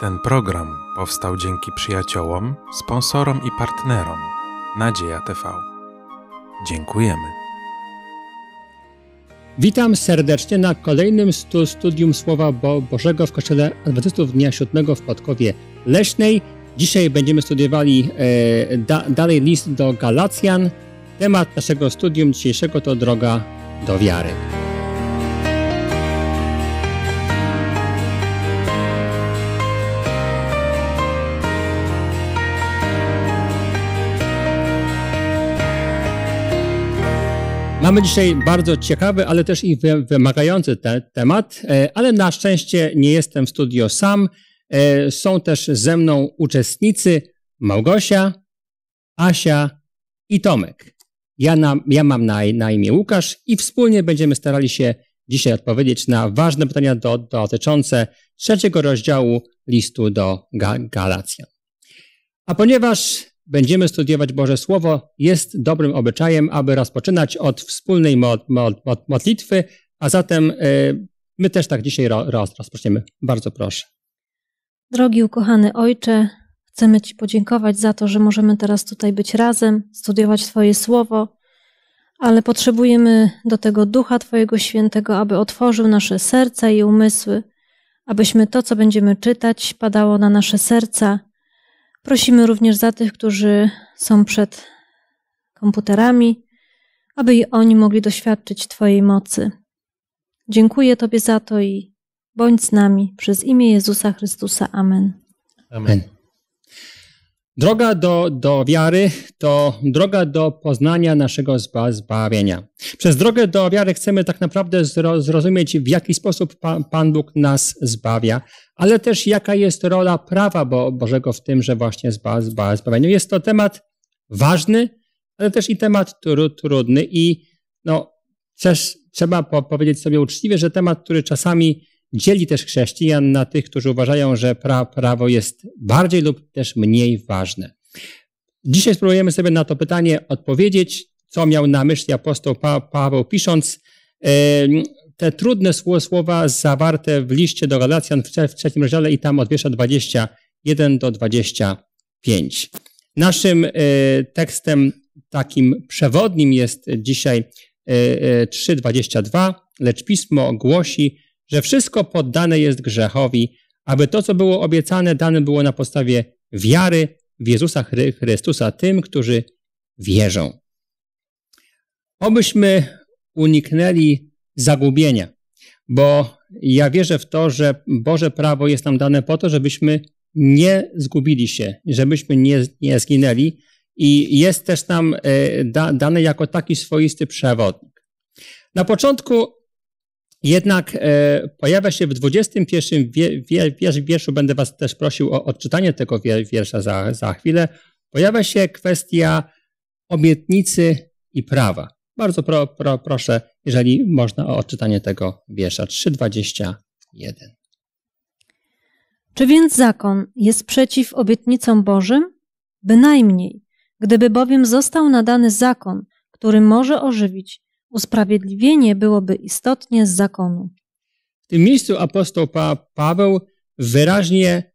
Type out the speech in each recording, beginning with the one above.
Ten program powstał dzięki przyjaciołom, sponsorom i partnerom Nadzieja TV. Dziękujemy. Witam serdecznie na kolejnym stu studium Słowa Bo Bożego w Kościele Adwentystów Dnia Siódmego w Podkowie Leśnej. Dzisiaj będziemy studiowali e, da, dalej list do Galacjan. Temat naszego studium dzisiejszego to droga do wiary. Mamy dzisiaj bardzo ciekawy, ale też i wymagający te temat, e, ale na szczęście nie jestem w studio sam. E, są też ze mną uczestnicy Małgosia, Asia i Tomek. Ja, na, ja mam na, na imię Łukasz i wspólnie będziemy starali się dzisiaj odpowiedzieć na ważne pytania do, dotyczące trzeciego rozdziału listu do Ga A ponieważ będziemy studiować Boże Słowo, jest dobrym obyczajem, aby rozpoczynać od wspólnej mod, mod, mod, modlitwy, a zatem y, my też tak dzisiaj roz, rozpoczniemy. Bardzo proszę. Drogi ukochany Ojcze, chcemy Ci podziękować za to, że możemy teraz tutaj być razem, studiować Twoje Słowo, ale potrzebujemy do tego Ducha Twojego Świętego, aby otworzył nasze serca i umysły, abyśmy to, co będziemy czytać, padało na nasze serca Prosimy również za tych, którzy są przed komputerami, aby i oni mogli doświadczyć Twojej mocy. Dziękuję Tobie za to i bądź z nami przez imię Jezusa Chrystusa. Amen. Amen. Droga do, do wiary to droga do poznania naszego zbawienia. Przez drogę do wiary chcemy tak naprawdę zrozumieć, w jaki sposób Pan, Bóg nas zbawia, ale też jaka jest rola prawa Bożego w tym, że właśnie zba, zba, zbawieniu. Jest to temat ważny, ale też i temat tru, trudny i no, też trzeba powiedzieć sobie uczciwie, że temat, który czasami Dzieli też chrześcijan na tych, którzy uważają, że pra prawo jest bardziej lub też mniej ważne. Dzisiaj spróbujemy sobie na to pytanie odpowiedzieć, co miał na myśli apostoł pa Paweł pisząc te trudne słowa zawarte w liście do Galacjan w trzecim rozdziale i tam od wiersza 21 do 25. Naszym e, tekstem takim przewodnim jest dzisiaj 3.22, e, e, lecz pismo głosi, że wszystko poddane jest grzechowi, aby to, co było obiecane, dane było na podstawie wiary w Jezusa Chrystusa tym, którzy wierzą. Obyśmy uniknęli zagubienia, bo ja wierzę w to, że Boże prawo jest nam dane po to, żebyśmy nie zgubili się, żebyśmy nie, nie zginęli i jest też nam e, da, dane jako taki swoisty przewodnik. Na początku jednak e, pojawia się w 21 wie, wie, wierszu, będę Was też prosił o odczytanie tego wiersza za, za chwilę, pojawia się kwestia obietnicy i prawa. Bardzo pro, pro, proszę, jeżeli można, o odczytanie tego wiersza 3:21. Czy więc zakon jest przeciw obietnicom Bożym? Bynajmniej, gdyby bowiem został nadany zakon, który może ożywić, Usprawiedliwienie byłoby istotnie z zakonu. W tym miejscu apostoł pa Paweł wyraźnie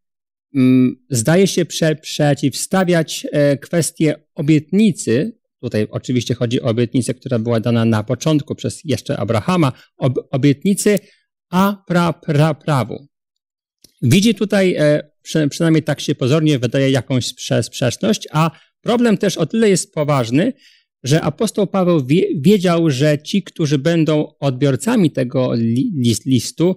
mm, zdaje się prze przeciwstawiać e, kwestię obietnicy. Tutaj oczywiście chodzi o obietnicę, która była dana na początku przez jeszcze Abrahama, ob obietnicy a pra, pra prawu. Widzi tutaj, e, przy, przynajmniej tak się pozornie wydaje, jakąś sprze sprzeczność, a problem też o tyle jest poważny, że apostoł Paweł wiedział, że ci, którzy będą odbiorcami tego listu,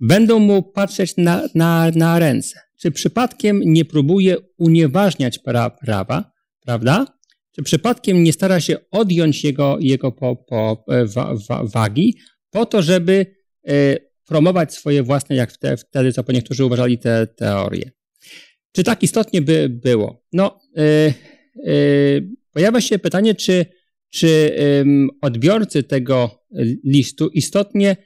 będą mu patrzeć na, na, na ręce. Czy przypadkiem nie próbuje unieważniać pra, prawa, prawda? Czy przypadkiem nie stara się odjąć jego, jego po, po, e, wagi po to, żeby e, promować swoje własne, jak wtedy, co po niektórzy uważali, te teorie? Czy tak istotnie by było? No, e, Pojawia się pytanie, czy, czy odbiorcy tego listu istotnie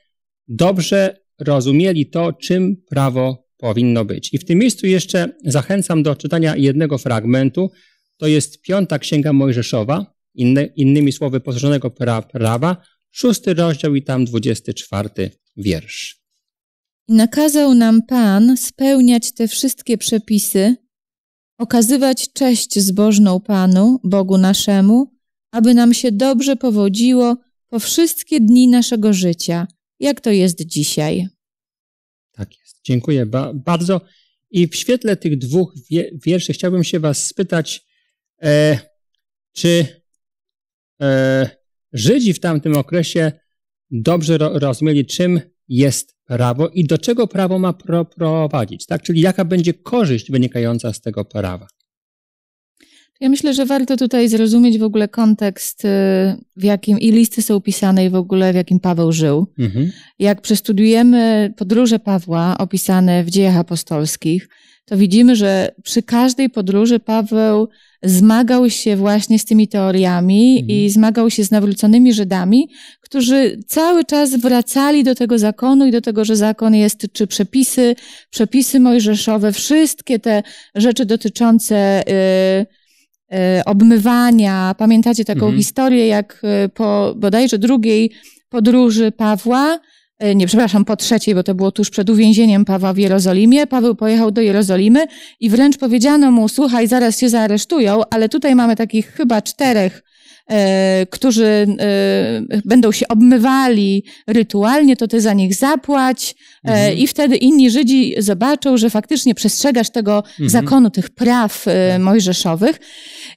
dobrze rozumieli to, czym prawo powinno być. I w tym miejscu jeszcze zachęcam do czytania jednego fragmentu. To jest piąta księga Mojżeszowa, innymi słowy poszerzonego pra, prawa, szósty rozdział i tam dwudziesty czwarty wiersz. Nakazał nam Pan spełniać te wszystkie przepisy, okazywać cześć zbożną Panu, Bogu naszemu, aby nam się dobrze powodziło po wszystkie dni naszego życia, jak to jest dzisiaj. Tak jest. Dziękuję ba bardzo. I w świetle tych dwóch wie wierszy chciałbym się Was spytać, e, czy e, Żydzi w tamtym okresie dobrze ro rozumieli, czym jest prawo i do czego prawo ma prowadzić, tak? Czyli jaka będzie korzyść wynikająca z tego prawa. Ja myślę, że warto tutaj zrozumieć w ogóle kontekst, y, w jakim i listy są pisane, i w ogóle w jakim Paweł żył. Mhm. Jak przestudujemy podróże Pawła opisane w dziejach apostolskich, to widzimy, że przy każdej podróży Paweł zmagał się właśnie z tymi teoriami mhm. i zmagał się z nawróconymi Żydami, którzy cały czas wracali do tego zakonu i do tego, że zakon jest, czy przepisy, przepisy mojżeszowe, wszystkie te rzeczy dotyczące y, y, obmywania. Pamiętacie taką mhm. historię, jak y, po bodajże drugiej podróży Pawła E, nie przepraszam, po trzeciej, bo to było tuż przed uwięzieniem Pawła w Jerozolimie. Paweł pojechał do Jerozolimy i wręcz powiedziano mu, słuchaj, zaraz cię zaaresztują, ale tutaj mamy takich chyba czterech, e, którzy e, będą się obmywali rytualnie, to ty za nich zapłać e, mhm. i wtedy inni Żydzi zobaczą, że faktycznie przestrzegasz tego mhm. zakonu, tych praw e, mojżeszowych.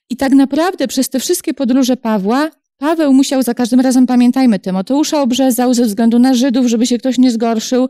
I tak naprawdę przez te wszystkie podróże Pawła Paweł musiał za każdym razem, pamiętajmy, Tymoteusza obrzezał ze względu na Żydów, żeby się ktoś nie zgorszył.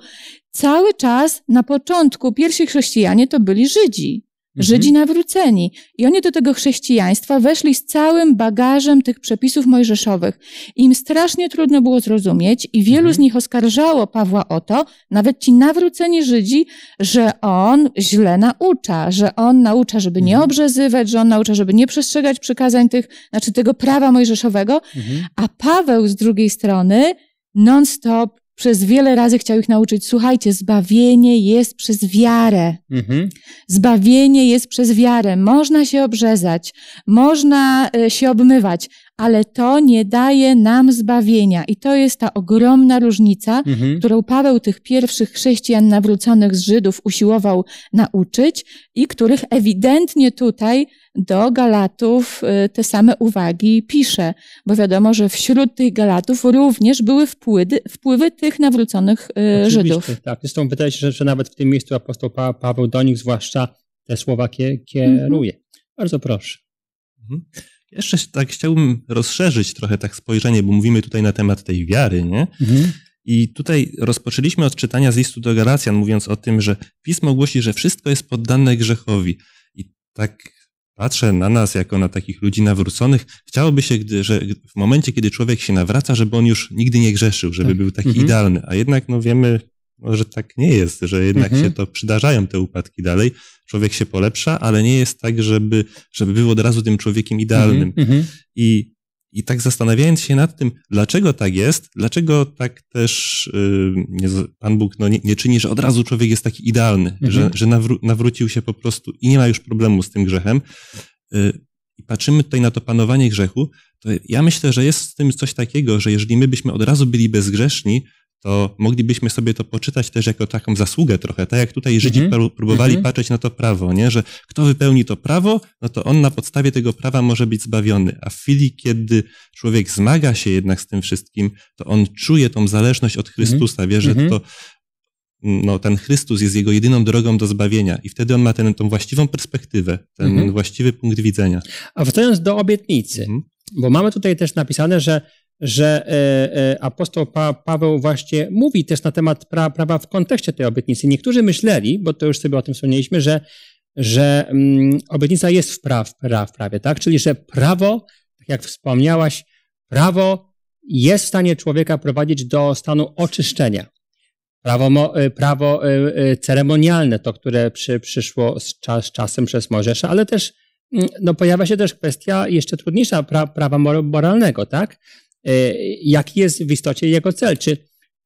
Cały czas na początku pierwsi chrześcijanie to byli Żydzi. Mhm. Żydzi nawróceni. I oni do tego chrześcijaństwa weszli z całym bagażem tych przepisów mojżeszowych. Im strasznie trudno było zrozumieć i wielu mhm. z nich oskarżało Pawła o to, nawet ci nawróceni Żydzi, że on źle naucza, że on naucza, żeby nie mhm. obrzezywać, że on naucza, żeby nie przestrzegać przykazań tych, znaczy tego prawa mojżeszowego, mhm. a Paweł z drugiej strony non-stop przez wiele razy chciał ich nauczyć, słuchajcie, zbawienie jest przez wiarę. Mhm. Zbawienie jest przez wiarę. Można się obrzezać, można e, się obmywać, ale to nie daje nam zbawienia. I to jest ta ogromna różnica, mhm. którą Paweł tych pierwszych chrześcijan nawróconych z Żydów usiłował nauczyć i których ewidentnie tutaj do Galatów y, te same uwagi pisze, bo wiadomo, że wśród tych Galatów również były wpływy, wpływy tych nawróconych y, Oczywiście, Żydów. Tak, zresztą wydaje się, że, że nawet w tym miejscu apostoł pa, Paweł do nich zwłaszcza te słowa kieruje. Mhm. Bardzo proszę. Mhm. Jeszcze tak chciałbym rozszerzyć trochę tak spojrzenie, bo mówimy tutaj na temat tej wiary, nie? Mhm. I tutaj rozpoczęliśmy od czytania z listu do Galacjan, mówiąc o tym, że pismo głosi, że wszystko jest poddane grzechowi. I tak patrzę na nas jako na takich ludzi nawróconych. Chciałoby się, gdy, że w momencie, kiedy człowiek się nawraca, żeby on już nigdy nie grzeszył, żeby tak. był taki mhm. idealny. A jednak no wiemy, no, że tak nie jest, że jednak mhm. się to przydarzają te upadki dalej człowiek się polepsza, ale nie jest tak, żeby, żeby był od razu tym człowiekiem idealnym. Mm-hmm. I, I tak zastanawiając się nad tym, dlaczego tak jest, dlaczego tak też yy, Pan Bóg no, nie, nie, czyni, że od razu człowiek jest taki idealny, mm-hmm. że, że nawró- nawrócił się po prostu i nie ma już problemu z tym grzechem. Y, i patrzymy tutaj na to panowanie grzechu, to ja myślę, że jest w tym coś takiego, że jeżeli my byśmy od razu byli bezgrzeszni, to moglibyśmy sobie to poczytać też jako taką zasługę trochę, tak jak tutaj Żydzi mm-hmm. próbowali mm-hmm. patrzeć na to prawo, nie? że kto wypełni to prawo, no to on na podstawie tego prawa może być zbawiony, a w chwili, kiedy człowiek zmaga się jednak z tym wszystkim, to on czuje tą zależność od mhm. Chrystusa, mm-hmm. wie, że mhm. to no, ten Chrystus jest jego jedyną drogą do zbawienia i wtedy on ma tę tą właściwą perspektywę, ten mhm. właściwy punkt widzenia. A wracając do obietnicy, bo mamy tutaj też napisane, że że e, e, apostoł pa Paweł właśnie mówi też na temat pra prawa w kontekście tej obietnicy. Niektórzy myśleli, bo to już sobie o tym wspomnieliśmy, że, że um, obietnica jest w, pra pra w prawie, tak? Czyli, że prawo, tak jak wspomniałaś, prawo jest w stanie człowieka prowadzić do stanu oczyszczenia. Prawo, e, prawo ceremonialne, to które przy, przyszło z, czas, czasem przez Mojżesza, ale też mm, no, pojawia się też kwestia jeszcze trudniejsza pra, prawa moralnego, tak? E, jaki jest w istocie jego cel. Czy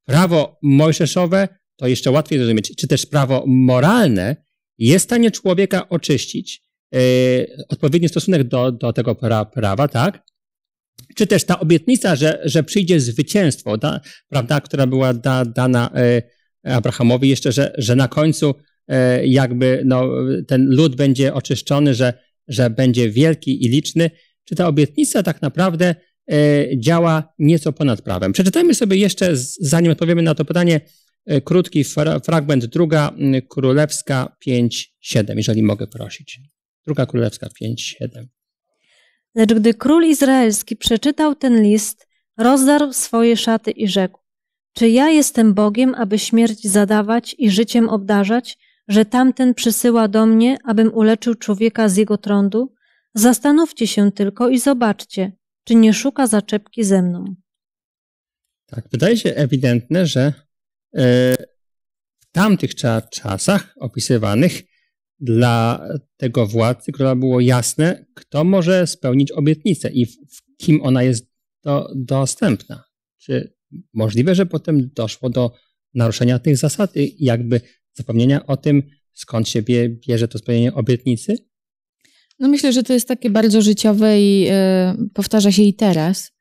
prawo mojżeszowe, to jeszcze łatwiej zrozumieć, czy też prawo moralne jest w stanie człowieka oczyścić, e, odpowiedni stosunek do, do tego pra, prawa, tak? Czy też ta obietnica, że, że przyjdzie zwycięstwo, da, prawda, która była da, dana e, Abrahamowi jeszcze, że, że na końcu jakby no, ten lud będzie oczyszczony, że, że będzie wielki i liczny. Czy ta obietnica tak naprawdę E, działa nieco ponad prawem. Przeczytajmy sobie jeszcze, zanim odpowiemy na to pytanie, e, krótki fragment, druga królewska 5.7, jeżeli mogę prosić. Druga królewska 5.7. Lecz gdy król izraelski przeczytał ten list, rozdarł swoje szaty i rzekł: Czy ja jestem Bogiem, aby śmierć zadawać i życiem obdarzać, że tamten przysyła do mnie, abym uleczył człowieka z jego trądu? Zastanówcie się tylko i zobaczcie, czy nie szuka zaczepki ze mną. Tak, wydaje się ewidentne, że e, w tamtych czasach opisywanych dla tego władcy, która było jasne, kto może spełnić obietnicę i w, kim ona jest do, dostępna. Czy możliwe, że potem doszło do naruszenia tych zasad i jakby zapomnienia o tym, skąd się bierze to spełnienie obietnicy? No myślę, że to jest takie bardzo życiowe i y, powtarza się i teraz,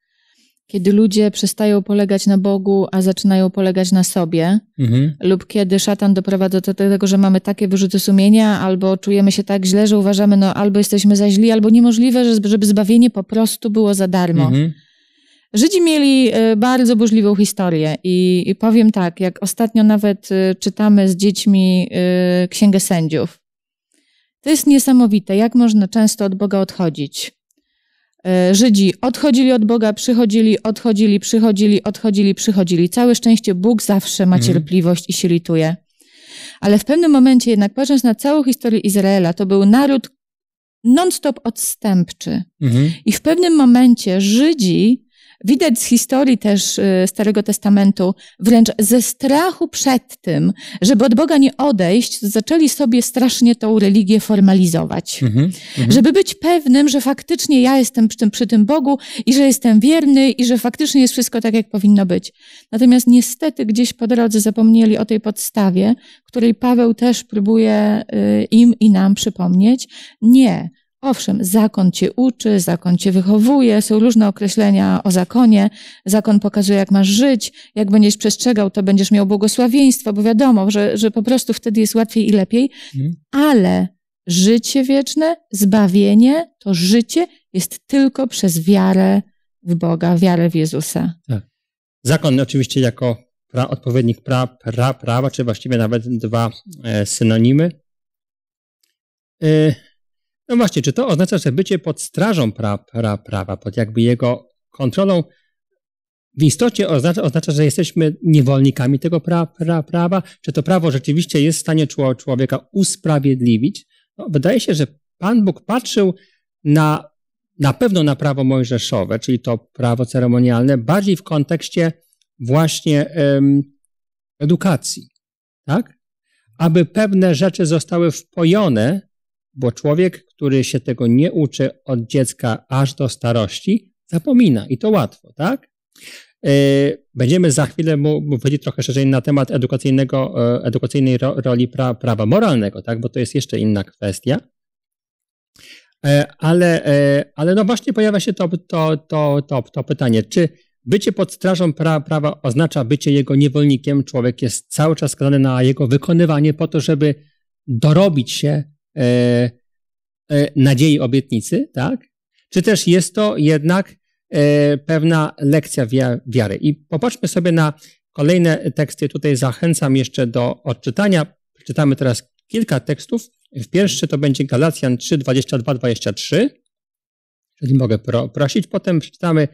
kiedy ludzie przestają polegać na Bogu, a zaczynają polegać na sobie, mhm. lub kiedy szatan doprowadza do tego, że mamy takie wyrzuty sumienia, albo czujemy się tak źle, że uważamy, no albo jesteśmy za źli, albo niemożliwe, żeby zbawienie po prostu było za darmo. Mhm. Żydzi mieli e, bardzo burzliwą historię i, i powiem tak, jak ostatnio nawet e, czytamy z dziećmi Księgę Sędziów, to jest niesamowite, jak można często od Boga odchodzić. E, Żydzi odchodzili od Boga, przychodzili, odchodzili, przychodzili, odchodzili, przychodzili. Całe szczęście Bóg zawsze ma mhm. cierpliwość i się lituje. Ale w pewnym momencie jednak, patrząc na całą historię Izraela, to był naród non-stop odstępczy. Mhm. I w pewnym momencie Żydzi Widać z historii też y, Starego Testamentu, wręcz ze strachu przed tym, żeby od Boga nie odejść, zaczęli sobie strasznie tą religię formalizować. Mhm, mhm. żeby być pewnym, że faktycznie ja jestem przy tym, przy tym Bogu i że jestem wierny i że faktycznie jest wszystko tak, jak powinno być. Natomiast niestety gdzieś po drodze zapomnieli o tej podstawie, której Paweł też próbuje y, im i nam przypomnieć. Nie. Owszem, zakon cię uczy, zakon cię wychowuje, są różne określenia o zakonie. Zakon pokazuje, jak masz żyć, jak będziesz przestrzegał, to będziesz miał błogosławieństwo, bo wiadomo, że, że po prostu wtedy jest łatwiej i lepiej. Mhm. Ale życie wieczne, zbawienie, to życie jest tylko przez wiarę w Boga, wiarę w Jezusa. Tak. Zakon oczywiście jako pra, odpowiednik pra, pra, prawa, czy właściwie nawet dwa e, synonimy. E, no właśnie, czy to oznacza, że bycie pod strażą pra, pra, prawa, pod jakby jego kontrolą, w istocie oznacza, oznacza że jesteśmy niewolnikami tego pra, pra, prawa? Czy to prawo rzeczywiście jest w stanie człowieka usprawiedliwić? No, wydaje się, że Pan Bóg patrzył na, na pewno na prawo mojżeszowe, czyli to prawo ceremonialne, bardziej w kontekście właśnie edukacji, tak? Aby pewne rzeczy zostały wpojone bo człowiek, który się tego nie uczy od dziecka aż do starości, zapomina i to łatwo, tak? E, będziemy za chwilę mówić trochę szerzej na temat edukacyjnego, e, edukacyjnej roli pra, prawa moralnego, tak? bo to jest jeszcze inna kwestia. E, ale, ale no właśnie pojawia się to, to, to, to, to pytanie, czy bycie pod strażą pra, prawa oznacza bycie jego niewolnikiem? Człowiek jest cały czas skazany na jego wykonywanie po to, żeby dorobić się E, e, nadziei obietnicy, tak? Czy też jest to jednak e, pewna lekcja wiary? I popatrzmy sobie na kolejne teksty. Tutaj zachęcam jeszcze do odczytania. Czytamy teraz kilka tekstów. W pierwszy to będzie Galacjan 3, 22-23. Jeżeli mogę pro, prosić, potem przeczytamy,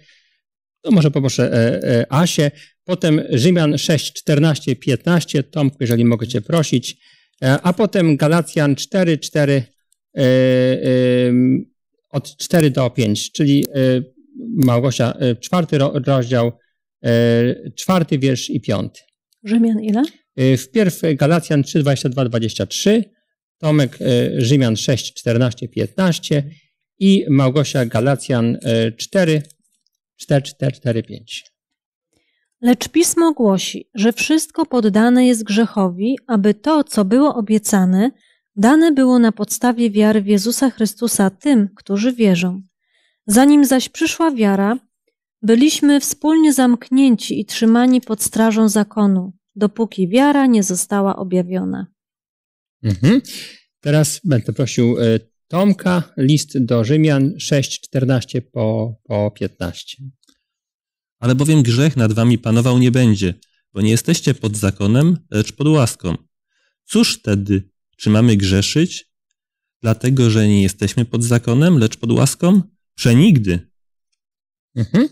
no może poproszę e, e, Asię, potem Rzymian 6, 14, 15, Tomku, jeżeli mogę Cię prosić, E, a potem Galacjan 4, 4, e, e, od 4 do 5, czyli Małgosia, czwarty rozdział, czwarty wiersz i piąty. Rzymian ile? Wpierw Galacjan 3, 22, 23, Tomek Rzymian 6, 14, 15 i Małgosia Galacjan 4, 4, 4, 4 5. Lecz pismo głosi, że wszystko poddane jest grzechowi, aby to, co było obiecane, dane było na podstawie wiary w Jezusa Chrystusa tym, którzy wierzą. Zanim zaś przyszła wiara, byliśmy wspólnie zamknięci i trzymani pod strażą zakonu, dopóki wiara nie została objawiona. Mhm. Teraz będę prosił e, Tomka, list do Rzymian 6:14 po, po 15 ale bowiem grzech nad wami panował nie będzie, bo nie jesteście pod zakonem, lecz pod łaską. Cóż wtedy? Czy mamy grzeszyć? Dlatego, że nie jesteśmy pod zakonem, lecz pod łaską? Przenigdy. Mhm.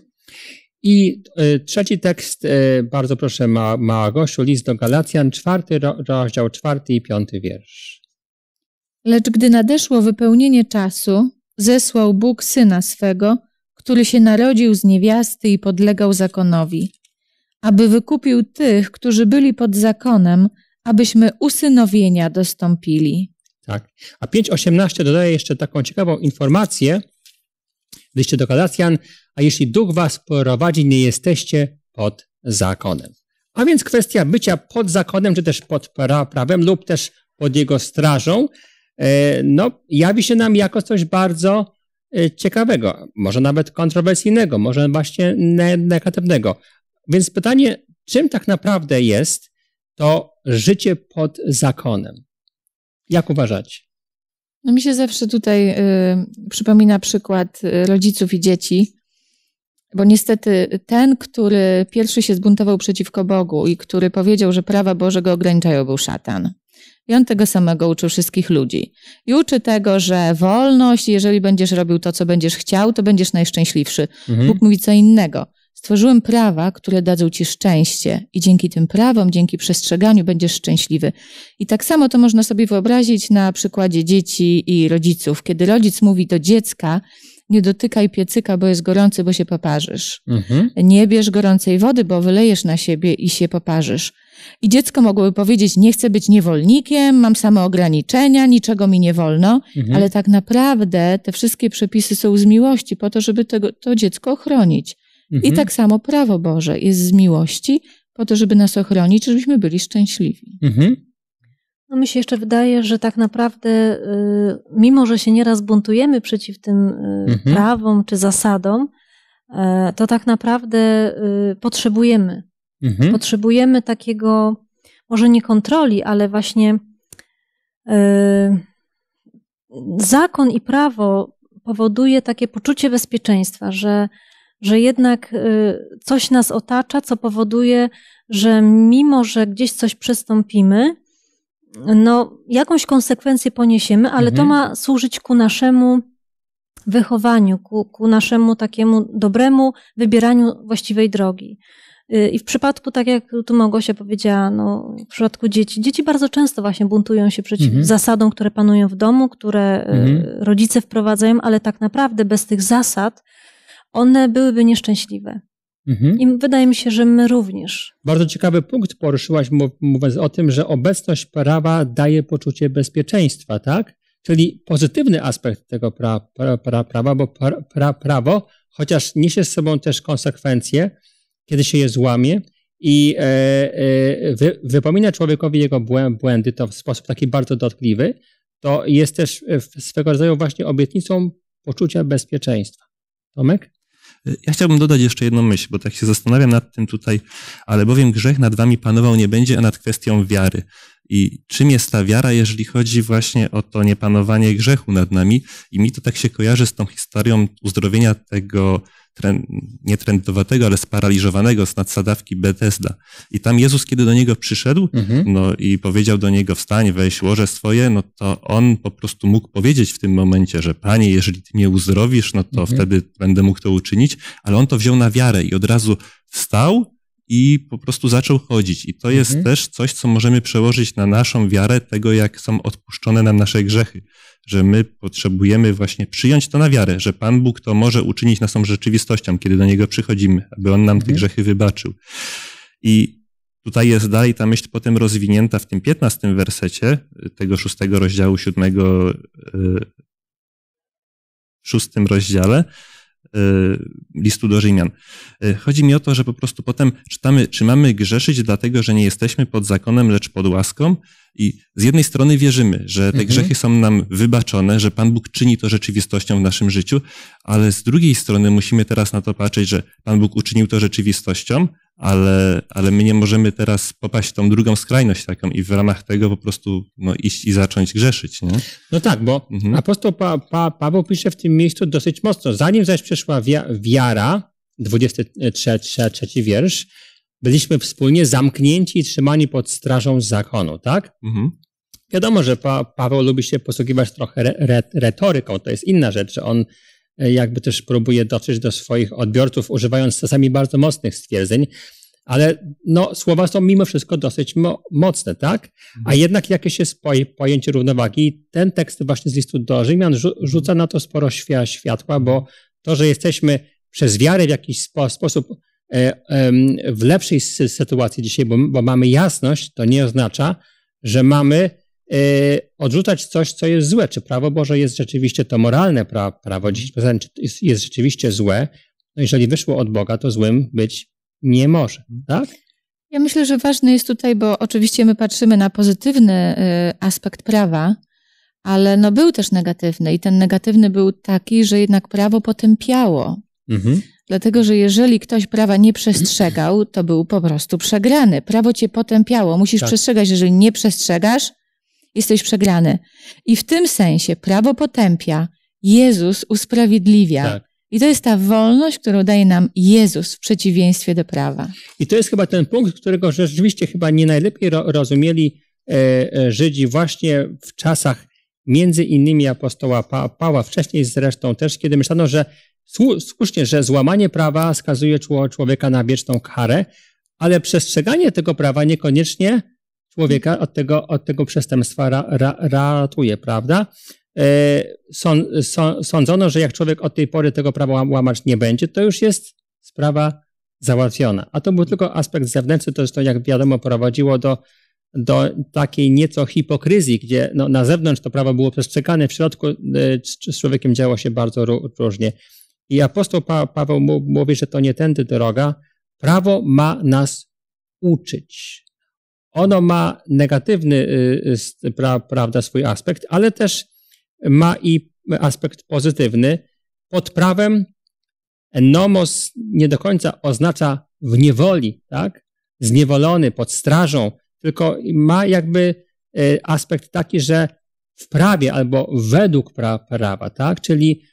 I y, trzeci tekst, y, bardzo proszę, ma, mała Gosiu, list do Galacjan, czwarty rozdział, czwarty i piąty wiersz. Lecz gdy nadeszło wypełnienie czasu, zesłał Bóg syna swego, który się narodził z niewiasty i podlegał zakonowi, aby wykupił tych, którzy byli pod zakonem, abyśmy usynowienia dostąpili. Tak. A 5.18 dodaje jeszcze taką ciekawą informację wyjście do Galacjan, a jeśli duch was prowadzi, nie jesteście pod zakonem. A więc kwestia bycia pod zakonem, czy też pod prawem, lub też pod jego strażą, e, no, jawi się nam jako coś bardzo Y, ciekawego, może nawet kontrowersyjnego, może właśnie negatywnego. Więc pytanie, czym tak naprawdę jest to życie pod zakonem? Jak uważać? No mi się zawsze tutaj y, przypomina przykład y, rodziców i dzieci, bo niestety ten, który pierwszy się zbuntował przeciwko Bogu i który powiedział, że prawa Bożego ograniczają, był szatan. I on tego samego uczył wszystkich ludzi. I uczy tego, że wolność, jeżeli będziesz robił to, co będziesz chciał, to będziesz najszczęśliwszy. Mhm. Bóg mówi co innego. Stworzyłem prawa, które dadzą ci szczęście, i dzięki tym prawom, dzięki przestrzeganiu będziesz szczęśliwy. I tak samo to można sobie wyobrazić na przykładzie dzieci i rodziców. Kiedy rodzic mówi do dziecka, nie dotykaj piecyka, bo jest gorący, bo się poparzysz. Mhm. Nie bierz gorącej wody, bo wylejesz na siebie i się poparzysz. I dziecko mogłoby powiedzieć, nie chcę być niewolnikiem, mam same ograniczenia, niczego mi nie wolno, mhm. ale tak naprawdę te wszystkie przepisy są z miłości po to, żeby tego, to dziecko ochronić. Mhm. I tak samo prawo Boże jest z miłości po to, żeby nas ochronić, żebyśmy byli szczęśliwi. Mhm. No mi się jeszcze wydaje, że tak naprawdę, y, mimo że się nieraz buntujemy przeciw tym y, mhm. prawom czy zasadom, y, to tak naprawdę potrzebujemy Mhm. Potrzebujemy takiego, może nie kontroli, ale właśnie yy, zakon i prawo powoduje takie poczucie bezpieczeństwa, że, że jednak yy, coś nas otacza, co powoduje, że mimo, że gdzieś coś przystąpimy, no, jakąś konsekwencję poniesiemy, ale mhm. to ma służyć ku naszemu wychowaniu, ku, ku, naszemu takiemu dobremu wybieraniu właściwej drogi. Y, I w przypadku, tak jak tu Małgosia powiedziała, no, w przypadku dzieci, dzieci bardzo często właśnie buntują się przeciw mhm. zasadom, które panują w domu, które y, mhm. rodzice wprowadzają, ale tak naprawdę bez tych zasad one byłyby nieszczęśliwe. Mhm. I wydaje mi się, że my również. Bardzo ciekawy punkt poruszyłaś, mówiąc o tym, że obecność prawa daje poczucie bezpieczeństwa, tak? Czyli pozytywny aspekt tego pra, pra, pra, prawa, bo prawo, chociaż niesie z sobą też konsekwencje, kiedy się je złamie i e, e, wy, wypomina człowiekowi jego błędy, to w sposób taki bardzo dotkliwy, to jest też e, swego rodzaju właśnie obietnicą poczucia bezpieczeństwa. Tomek? Ja chciałbym dodać jeszcze jedną myśl, bo tak się zastanawiam nad tym tutaj, ale bowiem grzech nad wami panował nie będzie, a nad kwestią wiary. I czym jest ta wiara, jeżeli chodzi właśnie o to niepanowanie grzechu nad nami? I mi to tak się kojarzy z tą historią uzdrowienia tego trend, nie trendowatego, ale sparaliżowanego z nadsadawki Bethesda. I tam Jezus, kiedy do niego przyszedł mhm. no, i powiedział do niego, wstań, weź łoże swoje, no to on po prostu mógł powiedzieć w tym momencie, że Panie, jeżeli Ty mnie uzdrowisz, no to mhm. wtedy będę mógł to uczynić, ale on to wziął na wiarę i od razu wstał i po prostu zaczął chodzić. I to jest mhm. też coś, co możemy przełożyć na naszą wiarę tego, jak są odpuszczone nam nasze grzechy że my potrzebujemy właśnie przyjąć to na wiarę, że Pan Bóg to może uczynić naszą rzeczywistością, kiedy do Niego przychodzimy, aby On nam mhm. te grzechy wybaczył. I tutaj jest dalej ta myśl potem rozwinięta w tym 15 wersecie tego szóstego rozdziału, siódmego, e, w szóstym rozdziale, Y, listu do Rzymian. Y, chodzi mi o to, że po prostu potem czytamy, czy mamy grzeszyć dlatego, że nie jesteśmy pod zakonem, lecz pod łaską. I z jednej strony wierzymy, że te mhm. grzechy są nam wybaczone, że Pan Bóg czyni to rzeczywistością w naszym życiu, ale z drugiej strony musimy teraz na to patrzeć, że Pan Bóg uczynił to rzeczywistością, ale, ale my nie możemy teraz popaść w tą drugą skrajność taką i w ramach tego po prostu no, iść i zacząć grzeszyć. Nie? No tak, bo mhm. apostoł pa, pa, Paweł pisze w tym miejscu dosyć mocno. Zanim zaś przeszła wiara, 23 trzeci wiersz, byliśmy wspólnie zamknięci i trzymani pod strażą zakonu, tak? Mhm. Wiadomo, że pa, Paweł lubi się posługiwać trochę re, re, retoryką, to jest inna rzecz, że on E, jakby też próbuje dotrzeć do swoich odbiorców, używając czasami bardzo mocnych stwierdzeń, ale no, słowa są mimo wszystko dosyć mo- mocne, tak? A mhm. jednak jakieś jest pojęcie równowagi. Ten tekst właśnie z listu do Rzymian rzu- rzuca na to sporo świ- światła, bo to, że jesteśmy przez wiarę w jakiś spo- sposób e, e, w lepszej sytuacji dzisiaj, bo, bo mamy jasność, to nie oznacza, że mamy Y, odrzucać coś, co jest złe. Czy prawo Boże jest rzeczywiście to moralne pra prawo, 10% jest, jest rzeczywiście złe? No jeżeli wyszło od Boga, to złym być nie może, tak? Ja myślę, że ważne jest tutaj, bo oczywiście my patrzymy na pozytywny y, aspekt prawa, ale no był też negatywny i ten negatywny był taki, że jednak prawo potępiało. Mhm. Dlatego, że jeżeli ktoś prawa nie przestrzegał, to był po prostu przegrany. Prawo cię potępiało. Musisz tak. przestrzegać. Jeżeli nie przestrzegasz, jesteś przegrany. I w tym sensie prawo potępia, Jezus usprawiedliwia. Tak. I to jest ta wolność, którą daje nam Jezus w przeciwieństwie do prawa. I to jest chyba ten punkt, którego rzeczywiście chyba nie najlepiej ro rozumieli e, e Żydzi właśnie w czasach między innymi apostoła pa Pała, wcześniej zresztą też, kiedy myślano, że słusznie, że złamanie prawa skazuje człowieka na wieczną karę, ale przestrzeganie tego prawa niekoniecznie człowieka od tego, od tego przestępstwa ra, ra, ratuje, prawda? E, sądzono, że jak człowiek od tej pory tego prawa łamać nie będzie, to już jest sprawa załatwiona. A to był tylko aspekt zewnętrzny, to zresztą jak wiadomo prowadziło do, do takiej nieco hipokryzji, gdzie no, na zewnątrz to prawo było przestrzegane, w środku e, z człowiekiem działo się bardzo różnie. I apostoł pa, Paweł mówi, że to nie tędy droga. Prawo ma nas uczyć. Ono ma negatywny, y, y, pra, prawda, swój aspekt, ale też ma i aspekt pozytywny. Pod prawem nomos nie do końca oznacza w niewoli, tak? Zniewolony, pod strażą, tylko ma jakby y, aspekt taki, że w prawie albo według pra, prawa, tak? Czyli,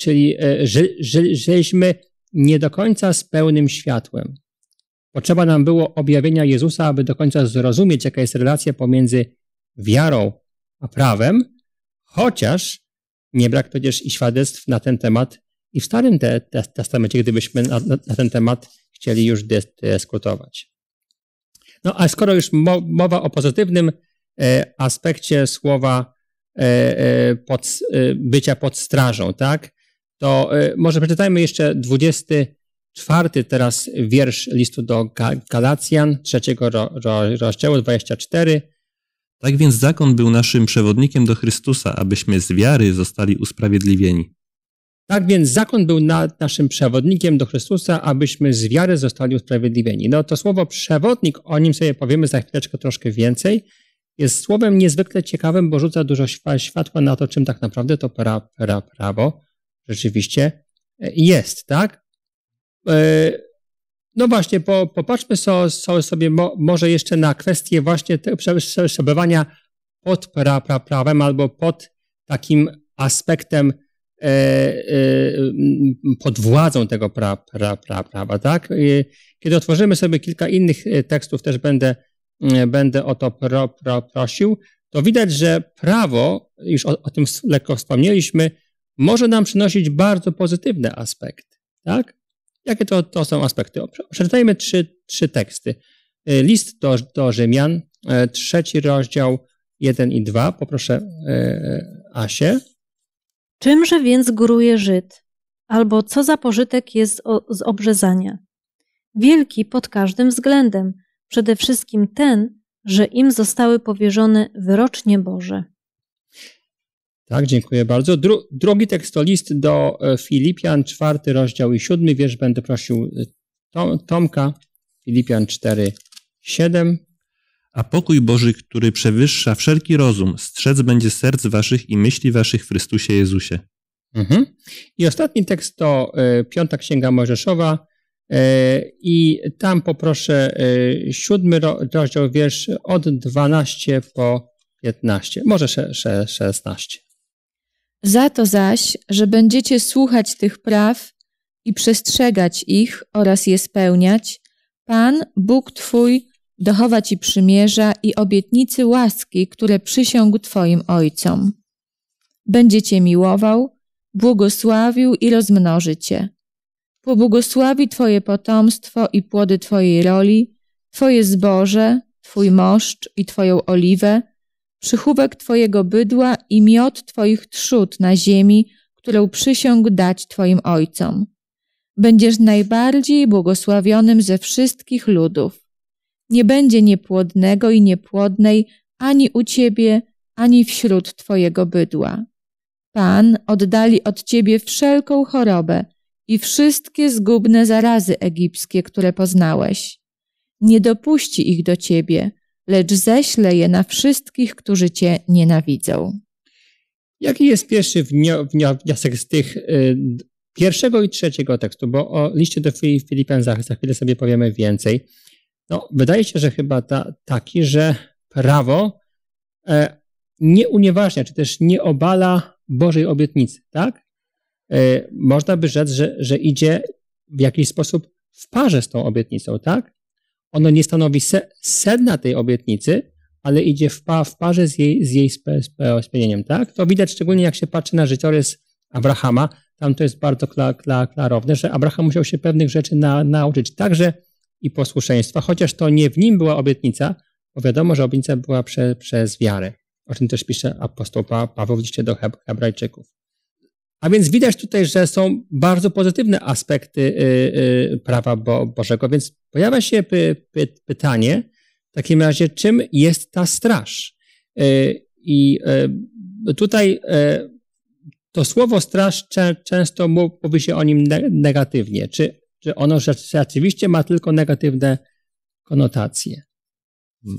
czyli że ży, żyliśmy nie do końca z pełnym światłem. Potrzeba nam było objawienia Jezusa, aby do końca zrozumieć, jaka jest relacja pomiędzy wiarą a prawem, chociaż nie brak przecież i świadectw na ten temat i w Starym Testamencie, gdybyśmy na, na ten temat chcieli już dyskutować. No a skoro już mowa o pozytywnym e, aspekcie słowa e, e, pod, e, bycia pod strażą, tak, to e, może przeczytajmy jeszcze 20 czwarty teraz wiersz listu do Galacjan, trzeciego ro, ro, rozdziału 24. Tak więc zakon był naszym przewodnikiem do Chrystusa, abyśmy z wiary zostali usprawiedliwieni. Tak więc zakon był na, naszym przewodnikiem do Chrystusa, abyśmy z wiary zostali usprawiedliwieni. No to słowo przewodnik, o nim sobie powiemy za chwileczkę troszkę więcej, jest słowem niezwykle ciekawym, bo rzuca dużo światła na to, czym tak naprawdę to pra, pra, prawo rzeczywiście jest, tak? E, no właśnie, po, popatrzmy so, so sobie mo, może jeszcze na kwestię właśnie przebywania pod pra, pra, prawem albo pod takim aspektem e, e, pod władzą tego pra, pra, pra, prawa, tak? Kiedy otworzymy sobie kilka innych e, tekstów, też będę, będę o to pro, pro, prosił, to widać, że prawo, już o, o tym lekko wspomnieliśmy, może nam przynosić bardzo pozytywne aspekty, tak? Jakie to, to są aspekty? Przeczytajmy trzy, trzy teksty. Y, list do, do Rzymian, y, trzeci rozdział 1 i 2. Poproszę y, Asię. Czymże więc góruje Żyd? Albo co za pożytek jest z obrzezania? Wielki pod każdym względem, przede wszystkim ten, że im zostały powierzone wyrocznie Boże. Tak, dziękuję bardzo. Dru, drugi tekst to list do e, Filipian, czwarty rozdział i siódmy wiersz. Będę prosił e, Tom, Tomka, Filipian 4, 7. A pokój Boży, który przewyższa wszelki rozum, strzec będzie serc waszych i myśli waszych w Chrystusie Jezusie. Mhm. I ostatni tekst to e, Piąta Księga Mojżeszowa i tam poproszę siódmy rozdział wiersz od 12 po 15, może 16. Za to zaś, że będziecie słuchać tych praw i przestrzegać ich oraz je spełniać, Pan, Bóg Twój, dochowa Ci przymierza i obietnicy łaski, które przysiągł Twoim ojcom. Będzie Cię miłował, błogosławił i rozmnoży Cię. Pobłogosławi Twoje potomstwo i płody Twojej roli, Twoje zboże, Twój moszcz i Twoją oliwę, przychówek Twojego bydła i miod Twoich trzód na ziemi, którą przysiągł dać Twoim ojcom. Będziesz najbardziej błogosławionym ze wszystkich ludów. Nie będzie niepłodnego i niepłodnej ani u Ciebie, ani wśród Twojego bydła. Pan oddali od Ciebie wszelką chorobę i wszystkie zgubne zarazy egipskie, które poznałeś. Nie dopuści ich do Ciebie, lecz ześlę je na wszystkich, którzy Cię nienawidzą. Jaki jest pierwszy wniosek z tych y, pierwszego i trzeciego tekstu? Bo o liście do Filipian za chwilę sobie powiemy więcej. No, wydaje się, że chyba ta, taki, że prawo e, nie unieważnia, czy też nie obala Bożej obietnicy, tak? E, można by rzec, że, że idzie w jakiś sposób w parze z tą obietnicą, tak? Ono nie stanowi se, sedna tej obietnicy, ale idzie w, pa, w parze z jej, z jej spełnieniem, tak? To widać szczególnie, jak się patrzy na życiorys Abrahama, tam to jest bardzo kla, kla, klarowne, że Abraham musiał się pewnych rzeczy na, nauczyć, także i posłuszeństwa, chociaż to nie w nim była obietnica, bo wiadomo, że obietnica była prze, przez wiarę, o czym też pisze apostoł pa, Paweł w liście do Hebrajczyków. A więc widać tutaj, że są bardzo pozytywne aspekty y, y, prawa Bo Bożego, więc pojawia się py py pytanie w takim razie, czym jest ta straż? Y, I tutaj to słowo straż często mówi się o nim negatywnie. Czy, czy ono rzeczywiście ma tylko negatywne konotacje?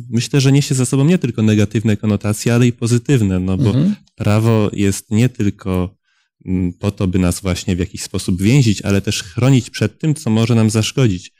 Myślę, że niesie za sobą nie tylko negatywne konotacje, ale i pozytywne, no bo mhm. prawo jest nie tylko po to, by nas właśnie w jakiś sposób więzić, ale też chronić przed tym, co może nam zaszkodzić.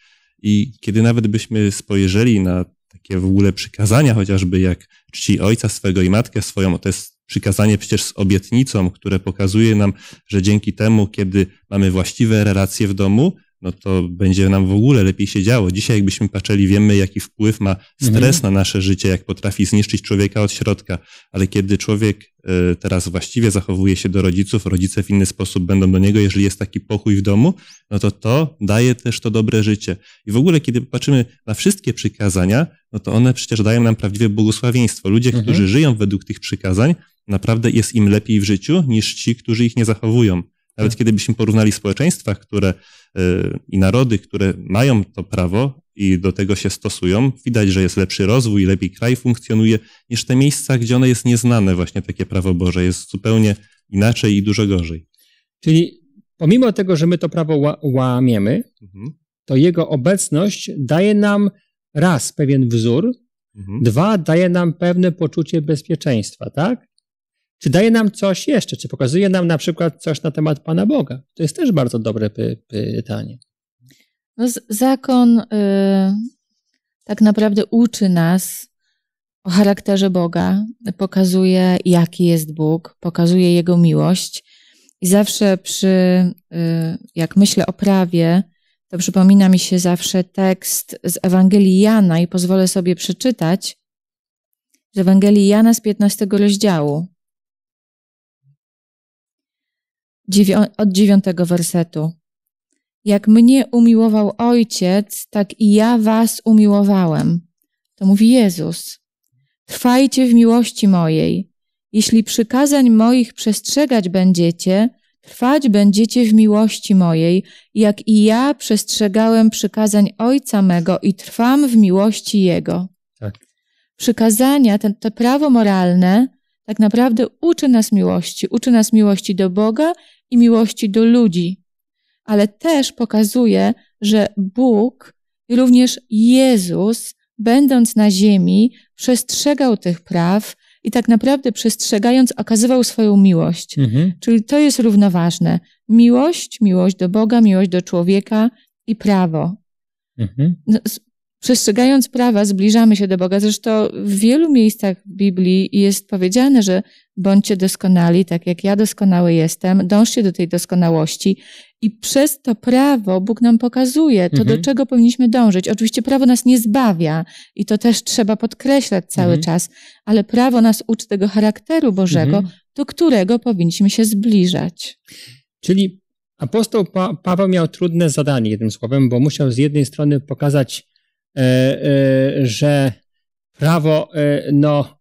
I kiedy nawet byśmy spojrzeli na takie w ogóle przykazania, chociażby jak czci ojca swego i matkę swoją, to jest przykazanie przecież z obietnicą, które pokazuje nam, że dzięki temu, kiedy mamy właściwe relacje w domu, no to będzie nam w ogóle lepiej się działo. Dzisiaj jakbyśmy patrzyli, wiemy jaki wpływ ma stres mhm. na nasze życie, jak potrafi zniszczyć człowieka od środka, ale kiedy człowiek e, teraz właściwie zachowuje się do rodziców, rodzice w inny sposób będą do niego, jeżeli jest taki pokój w domu, no to to daje też to dobre życie. I w ogóle, kiedy patrzymy na wszystkie przykazania, no to one przecież dają nam prawdziwe błogosławieństwo. Ludzie, mhm. którzy żyją według tych przykazań, naprawdę jest im lepiej w życiu niż ci, którzy ich nie zachowują. Nawet hmm. kiedy byśmy porównali społeczeństwa, które y, i narody, które mają to prawo i do tego się stosują, widać, że jest lepszy rozwój, lepiej kraj funkcjonuje niż te miejsca, gdzie ono jest nieznane, właśnie takie prawo Boże jest zupełnie inaczej i dużo gorzej. Czyli pomimo tego, że my to prawo łamiemy, mhm. to jego obecność daje nam raz pewien wzór, mhm. dwa daje nam pewne poczucie bezpieczeństwa, tak? Czy daje nam coś jeszcze? Czy pokazuje nam na przykład coś na temat Pana Boga? To jest też bardzo dobre pytanie. No, zakon y, tak naprawdę uczy nas o charakterze Boga, pokazuje, jaki jest Bóg, pokazuje Jego miłość. I zawsze przy, y, jak myślę o prawie, to przypomina mi się zawsze tekst z Ewangelii Jana i pozwolę sobie przeczytać z Ewangelii Jana z 15 rozdziału. od dziewiątego wersetu. Jak mnie umiłował Ojciec, tak i ja was umiłowałem. To mówi Jezus. Trwajcie w miłości mojej. Jeśli przykazań moich przestrzegać będziecie, trwać będziecie w miłości mojej, jak i ja przestrzegałem przykazań Ojca mego i trwam w miłości Jego. Tak. Przykazania, te, prawo moralne, tak naprawdę uczy nas miłości. Uczy nas miłości do Boga i miłości do ludzi, ale też pokazuje, że Bóg, również Jezus, będąc na ziemi, przestrzegał tych praw i tak naprawdę przestrzegając, okazywał swoją miłość. Mhm. Czyli to jest równoważne. Miłość, miłość do Boga, miłość do człowieka i prawo. Mhm. No, Przestrzegając prawa, zbliżamy się do Boga. Zresztą w wielu miejscach w Biblii jest powiedziane, że bądźcie doskonali, tak jak ja doskonały jestem, dążcie do tej doskonałości. I przez to prawo Bóg nam pokazuje to, mhm. do czego powinniśmy dążyć. Oczywiście prawo nas nie zbawia i to też trzeba podkreślać cały mhm. czas, ale prawo nas uczy tego charakteru Bożego, mhm. do którego powinniśmy się zbliżać. Czyli apostoł pa- Paweł miał trudne zadanie, jednym słowem, bo musiał z jednej strony pokazać, E, e, że prawo, e, no,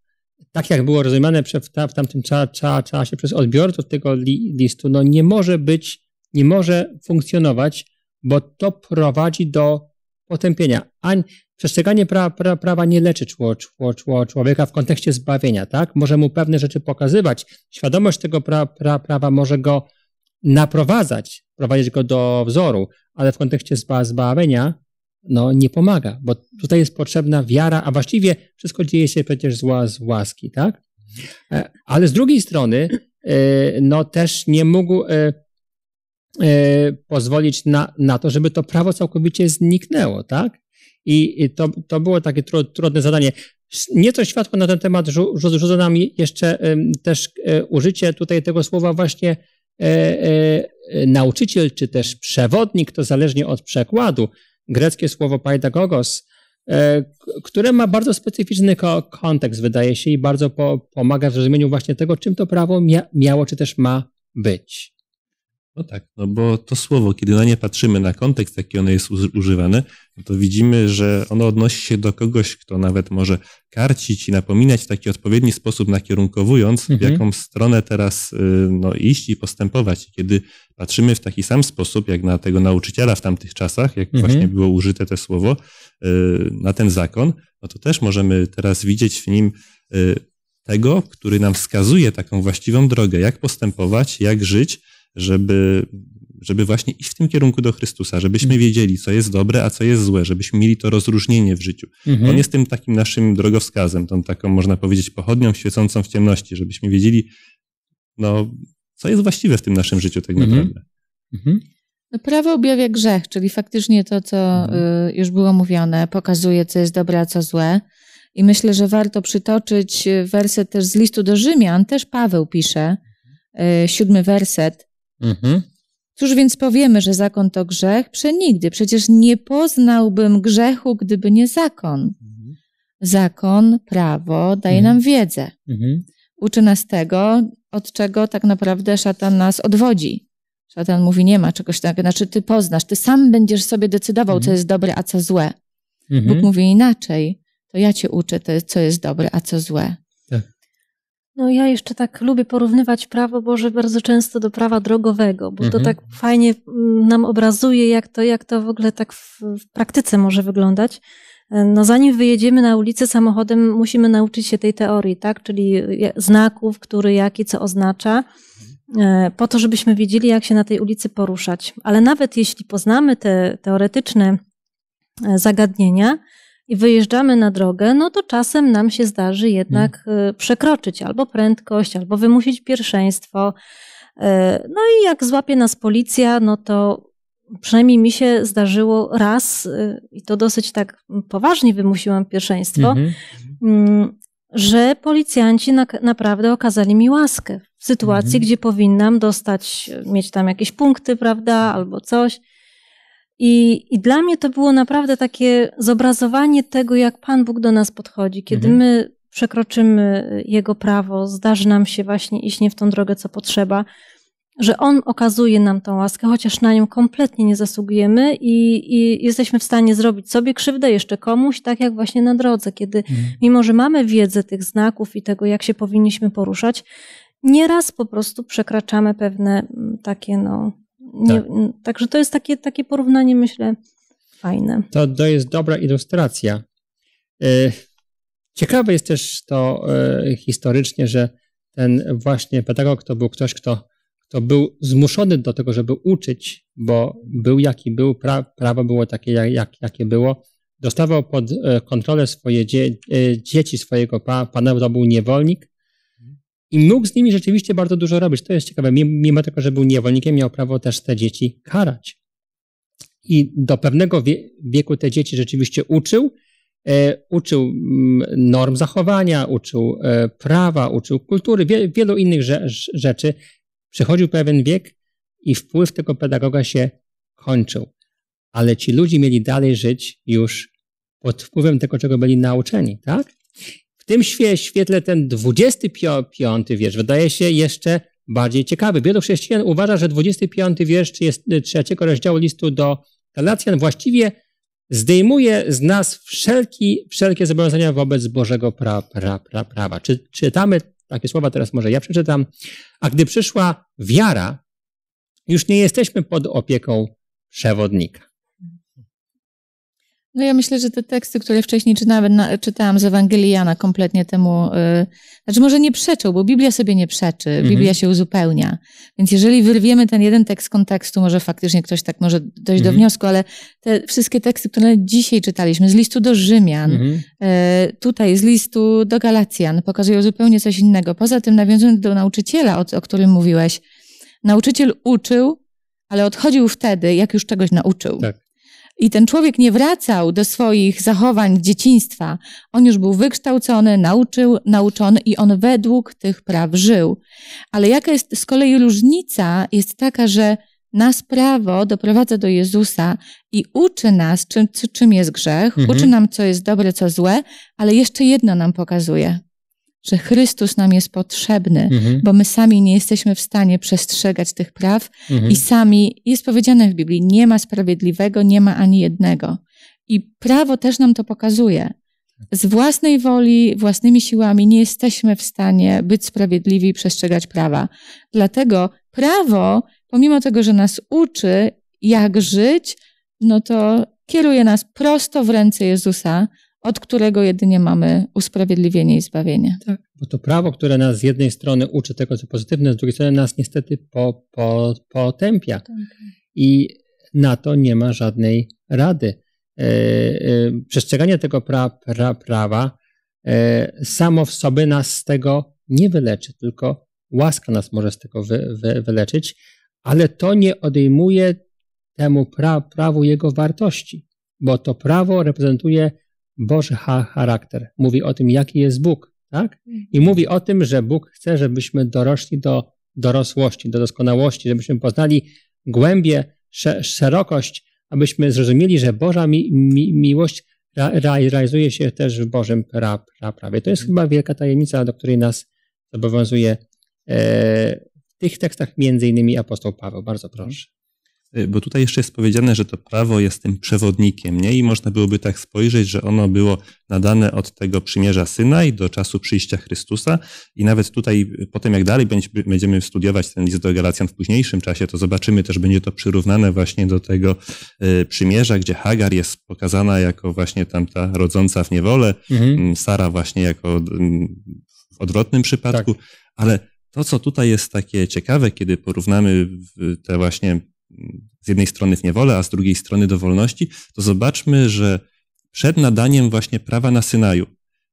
tak jak było rozumiane w tamtym czasie przez odbiorców tego listu, no nie może być, nie może funkcjonować, bo to prowadzi do potępienia. Ani, przestrzeganie pra, pra, prawa nie leczy człowieka w kontekście zbawienia, tak? Może mu pewne rzeczy pokazywać. Świadomość tego pra, prawa może go naprowadzać, prowadzić go do wzoru, ale w kontekście zba, zbawienia no, nie pomaga, bo tutaj jest potrzebna wiara, a właściwie wszystko dzieje się przecież z, z łaski, tak? E, ale z drugiej strony, e, no też nie mógł e, pozwolić na, na to, żeby to prawo całkowicie zniknęło, tak? I to, to było takie trudne zadanie. Nieco światło na ten temat rzuca nam jeszcze też użycie tutaj tego słowa właśnie nauczyciel, czy też przewodnik, to zależnie od przekładu, greckie słowo paidagogos, e, które ma bardzo specyficzny kontekst, wydaje się, i bardzo pomaga w zrozumieniu właśnie tego, czym to prawo miało czy też ma być. No tak, no bo to słowo, kiedy na nie patrzymy, na kontekst, jaki ono jest używane, to widzimy, że ono odnosi się do kogoś, kto nawet może karcić i napominać w taki odpowiedni sposób, nakierunkowując, mhm. w jaką stronę teraz y, no, iść i postępować. Kiedy patrzymy w taki sam sposób, jak na tego nauczyciela w tamtych czasach, jak mhm. właśnie było użyte to słowo, y, na ten zakon, no to też możemy teraz widzieć w nim y, tego, który nam wskazuje taką właściwą drogę, jak postępować, jak żyć, żeby, żeby właśnie iść w tym kierunku do Chrystusa, żebyśmy mhm. wiedzieli, co jest dobre, a co jest złe, żebyśmy mieli to rozróżnienie w życiu. Mhm. On jest tym takim naszym drogowskazem, tą taką, można powiedzieć, pochodnią świecącą w ciemności, żebyśmy wiedzieli, no, co jest właściwe w tym naszym życiu tak mhm. naprawdę. Mhm. No, prawo objawia grzech, czyli faktycznie to, co mhm. y, już było mówione, pokazuje, co jest dobre, a co złe. I myślę, że warto przytoczyć y, werset też z listu do Rzymian, też Paweł pisze, y, siódmy werset. Mhm. Cóż więc powiemy, że zakon to grzech? Przenigdy. Przecież nie poznałbym grzechu, gdyby nie zakon. Mhm. Zakon, prawo daje mhm. nam wiedzę. Mhm. Uczy nas tego, od czego tak naprawdę szatan nas odwodzi. Szatan mówi, nie ma czegoś takiego. Znaczy, ty poznasz, ty sam będziesz sobie decydował, co mhm. jest dobre, a co złe. Bóg mhm. mówi inaczej. To ja cię uczę, to co jest dobre, a co złe. No ja jeszcze tak lubię porównywać prawo Boże bardzo często do prawa drogowego, bo mhm. to tak fajnie mm, nam obrazuje, jak to, jak to w ogóle tak w, w praktyce może wyglądać. E, no zanim wyjedziemy na ulicę samochodem, musimy nauczyć się tej teorii, tak? Czyli znaków, który, jaki, co oznacza, e, po to, żebyśmy wiedzieli, jak się na tej ulicy poruszać. Ale nawet jeśli poznamy te teoretyczne e, zagadnienia, i wyjeżdżamy na drogę, no to czasem nam się zdarzy jednak hmm. y, przekroczyć albo prędkość, albo wymusić pierwszeństwo. Y, no i jak złapie nas policja, no to przynajmniej mi się zdarzyło raz, y, i to dosyć tak poważnie wymusiłam pierwszeństwo, mhm. mm, że policjanci na, naprawdę okazali mi łaskę w sytuacji, mhm. gdzie powinnam dostać, mieć tam jakieś punkty, prawda, albo coś. I, I dla mnie to było naprawdę takie zobrazowanie tego, jak Pan Bóg do nas podchodzi, kiedy mhm. my przekroczymy Jego prawo, zdarzy nam się właśnie iść nie w tą drogę, co potrzeba, że On okazuje nam tą łaskę, chociaż na nią kompletnie nie zasługujemy i, i jesteśmy w stanie zrobić sobie krzywdę jeszcze komuś, tak jak właśnie na drodze, kiedy mhm. mimo, że mamy wiedzę tych znaków i tego, jak się powinniśmy poruszać, nieraz po prostu przekraczamy pewne mm, takie no, nie, tak. Także to jest takie, takie porównanie, myślę, fajne. To, to jest dobra ilustracja. E, ciekawe jest też to e, historycznie, że ten właśnie pedagog to był ktoś, kto, kto był zmuszony do tego, żeby uczyć, bo był jaki był, pra, prawo było takie, jak, jakie było. Dostawał pod e, kontrolę swoje dzie, dzieci, swojego pa, pana, to był niewolnik i mógł z nimi rzeczywiście bardzo dużo robić. To jest ciekawe. Mimo tego, że był niewolnikiem, miał prawo też te dzieci karać. I do pewnego wieku te dzieci rzeczywiście uczył. E, uczył mm, norm zachowania, uczył e, prawa, uczył kultury, wielu innych rzeczy. Przychodził pewien wiek i wpływ tego pedagoga się kończył. Ale ci ludzie mieli dalej żyć już pod wpływem tego, czego byli nauczeni, tak? tym świetle ten 25 wiersz wydaje się jeszcze bardziej ciekawy. Wielu chrześcijan uważa, że 25 wiersz y, trzeciego rozdziału listu do Galacjan właściwie zdejmuje z nas wszelki, wszelkie zobowiązania wobec Bożego pra, pra, pra, prawa. Czy, czytamy takie słowa, teraz może ja przeczytam. A gdy przyszła wiara, już nie jesteśmy pod opieką przewodnika. No ja myślę, że te teksty, które wcześniej czytałem, na, czytałam z Ewangelii Jana, kompletnie temu, yy, znaczy może nie przeczą, bo Biblia sobie nie przeczy, mhm. Biblia się uzupełnia. Więc jeżeli wyrwiemy ten jeden tekst z kontekstu, może faktycznie ktoś tak może dojść mhm. do wniosku, ale te wszystkie teksty, które dzisiaj czytaliśmy, z listu do Rzymian, mhm. Y, tutaj z listu do Galacjan, pokazują zupełnie coś innego. Poza tym nawiązując do nauczyciela, o, o którym mówiłeś, nauczyciel uczył, ale odchodził wtedy, jak już czegoś nauczył. Tak. I ten człowiek nie wracał do swoich zachowań dzieciństwa. On już był wykształcony, nauczył, nauczony i on według tych praw żył. Ale jaka jest z kolei różnica? Jest taka, że nas prawo doprowadza do Jezusa i uczy nas, czym, czym jest grzech, mhm. uczy nam, co jest dobre, co złe, ale jeszcze jedno nam pokazuje – że Chrystus nam jest potrzebny, mhm. bo my sami nie jesteśmy w stanie przestrzegać tych praw mhm. i sami, jest powiedziane w Biblii, nie ma sprawiedliwego, nie ma ani jednego. I prawo też nam to pokazuje. Z własnej woli, własnymi siłami nie jesteśmy w stanie być sprawiedliwi i przestrzegać prawa. Dlatego prawo, pomimo tego, że nas uczy, jak żyć, no to kieruje nas prosto w ręce Jezusa, od którego jedynie mamy usprawiedliwienie i zbawienie. Tak. Bo to prawo, które nas z jednej strony uczy tego, co pozytywne, z drugiej strony nas niestety po, po, potępia. I na to nie ma żadnej rady. E, e, przestrzeganie tego pra, pra, prawa e, samo w sobie nas z tego nie wyleczy, tylko łaska nas może z tego wy, wy, wyleczyć, ale to nie odejmuje temu pra, prawu jego wartości, bo to prawo reprezentuje Boży charakter. Mówi o tym, jaki jest Bóg, tak? I mhm. mówi o tym, że Bóg chce, żebyśmy dorośli do dorosłości, do doskonałości, żebyśmy poznali głębie, szerokość, abyśmy zrozumieli, że Boża mi, mi, miłość realizuje się też w Bożym pra, pra, prawie. To jest mhm. chyba wielka tajemnica, do której nas zobowiązuje e, w tych tekstach między innymi apostoł Paweł. Bardzo proszę. Y, bo tutaj jeszcze jest powiedziane, że to prawo jest tym przewodnikiem, nie? I można byłoby tak spojrzeć, że ono było nadane od tego przymierza syna i do czasu przyjścia Chrystusa. I nawet tutaj, y, potem jak dalej będziemy studiować ten list do Galacjan w późniejszym czasie, to zobaczymy też, będzie to przyrównane właśnie do tego y, przymierza, gdzie Hagar jest pokazana jako właśnie tamta rodząca w niewolę, mhm. Mm, Sara właśnie jako mm, w odwrotnym przypadku, tak. ale to, co tutaj jest takie ciekawe, kiedy porównamy te właśnie z jednej strony w niewolę, a z drugiej strony do wolności, to zobaczmy, że przed nadaniem właśnie prawa na Synaju,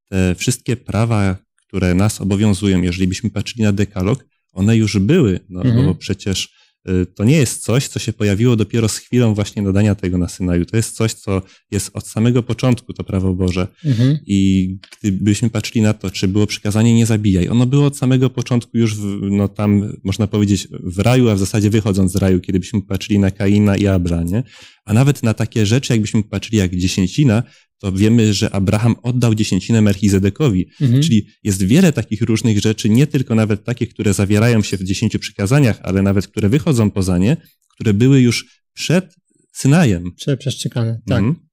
te wszystkie prawa, które nas obowiązują, jeżeli byśmy patrzyli na dekalog, one już były, no mhm. bo przecież Y, to nie jest coś, co się pojawiło dopiero z chwilą właśnie dodania tego na Synaju. To jest coś, co jest od samego początku, to prawo Boże. Mhm. I gdybyśmy patrzyli na to, czy było przykazanie nie zabijaj, ono było od samego początku już w, no tam, można powiedzieć, w raju, a w zasadzie wychodząc z raju, kiedybyśmy patrzyli na Kaina i Abra, nie? A nawet na takie rzeczy, jakbyśmy patrzyli jak dziesięcina, to wiemy, że Abraham oddał dziesięcinę Melchizedekowi. Mhm. Czyli jest wiele takich różnych rzeczy, nie tylko nawet takich, które zawierają się w dziesięciu przykazaniach, ale nawet które wychodzą poza nie, które były już przed Synajem. Przestrzegane, tak. Mhm.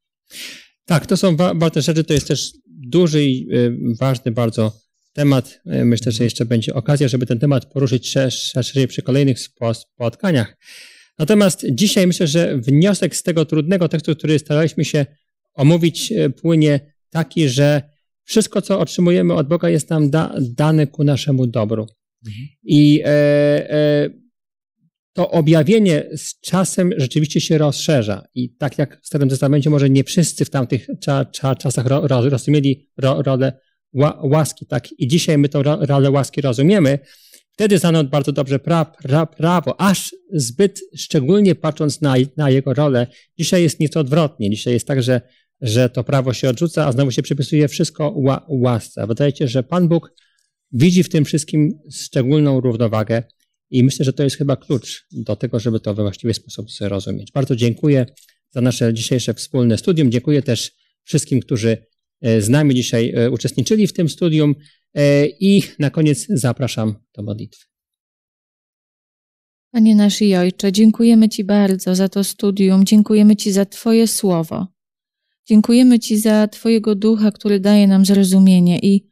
Tak, to są ważne rzeczy, to jest też duży i y, ważny bardzo temat. Y, myślę, że jeszcze będzie okazja, żeby ten temat poruszyć szerzej przy kolejnych spotkaniach. Natomiast dzisiaj myślę, że wniosek z tego trudnego tekstu, który staraliśmy się omówić e, płynie taki, że wszystko, co otrzymujemy od Boga, jest nam da, dane ku naszemu dobru. Mhm. I e, e, to objawienie z czasem rzeczywiście się rozszerza. I tak jak w Starym Testamencie, może nie wszyscy w tamtych cza, cza, czasach ro, ro, rozumieli ro, rolę ła, łaski, tak i dzisiaj my tą rolę łaski rozumiemy. Wtedy znano bardzo dobrze pra, pra, prawo, aż zbyt szczególnie patrząc na, na jego rolę. Dzisiaj jest nieco odwrotnie. Dzisiaj jest tak, że że to prawo się odrzuca, a znowu się przypisuje wszystko ła, łasce. Wydaje że Pan Bóg widzi w tym wszystkim szczególną równowagę i myślę, że to jest chyba klucz do tego, żeby to we właściwy sposób zrozumieć. Bardzo dziękuję za nasze dzisiejsze wspólne studium. Dziękuję też wszystkim, którzy e, z nami dzisiaj e, uczestniczyli w tym studium e, i na koniec zapraszam do modlitwy. Panie nasz i Ojcze, dziękujemy Ci bardzo za to studium, dziękujemy Ci za Twoje słowo. Dziękujemy Ci za Twojego ducha, który daje nam zrozumienie i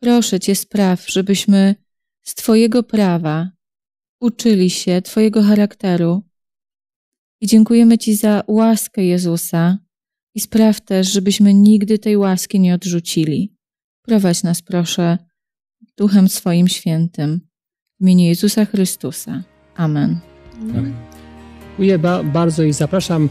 proszę Cię spraw, żebyśmy z Twojego prawa uczyli się Twojego charakteru. I dziękujemy Ci za łaskę Jezusa i spraw też, żebyśmy nigdy tej łaski nie odrzucili. Prowadź nas, proszę, duchem swoim świętym. W imieniu Jezusa Chrystusa. Amen. Amen. Dziękuję bardzo i zapraszam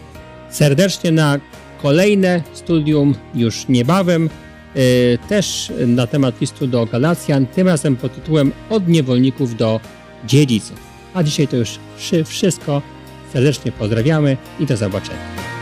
serdecznie na kolejne studium już niebawem, y, też na temat listu do Galacjan, tym razem pod tytułem Od niewolników do dziedziców. A dzisiaj to już wszystko. Serdecznie pozdrawiamy i do zobaczenia.